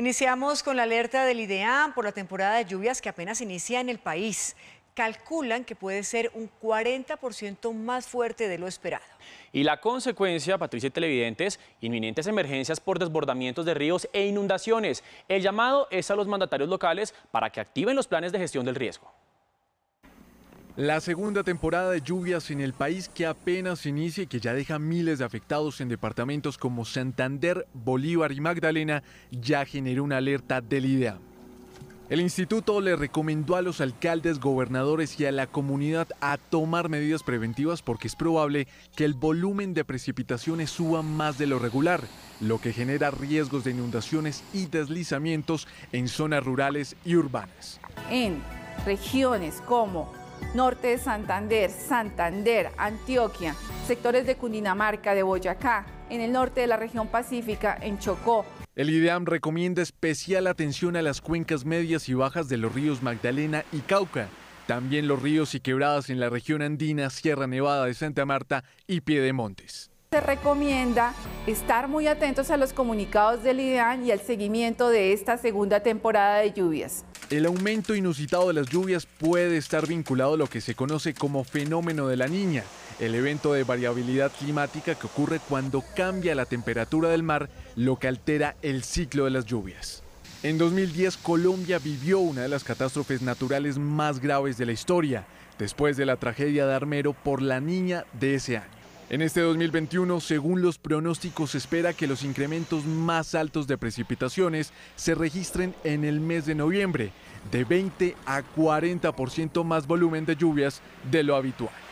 Iniciamos con la alerta del IDEAM por la temporada de lluvias que apenas inicia en el país. Calculan que puede ser un 40% más fuerte de lo esperado. Y la consecuencia, Patricia Televidentes, inminentes emergencias por desbordamientos de ríos e inundaciones. El llamado es a los mandatarios locales para que activen los planes de gestión del riesgo. La segunda temporada de lluvias en el país que apenas inicia y que ya deja miles de afectados en departamentos como Santander, Bolívar y Magdalena ya generó una alerta del IDEA. El instituto le recomendó a los alcaldes, gobernadores y a la comunidad a tomar medidas preventivas porque es probable que el volumen de precipitaciones suba más de lo regular, lo que genera riesgos de inundaciones y deslizamientos en zonas rurales y urbanas. En regiones como norte de Santander, Santander, Antioquia, sectores de Cundinamarca, de Boyacá, en el norte de la región pacífica, en Chocó. El IDEAM recomienda especial atención a las cuencas medias y bajas de los ríos Magdalena y Cauca, también los ríos y quebradas en la región andina, Sierra Nevada de Santa Marta y Piedemontes. Se recomienda estar muy atentos a los comunicados del IDEAM y al seguimiento de esta segunda temporada de lluvias. El aumento inusitado de las lluvias puede estar vinculado a lo que se conoce como fenómeno de la niña, el evento de variabilidad climática que ocurre cuando cambia la temperatura del mar, lo que altera el ciclo de las lluvias. En 2010 Colombia vivió una de las catástrofes naturales más graves de la historia, después de la tragedia de Armero por la niña de ese año. En este 2021, según los pronósticos, se espera que los incrementos más altos de precipitaciones se registren en el mes de noviembre, de 20 a 40% más volumen de lluvias de lo habitual.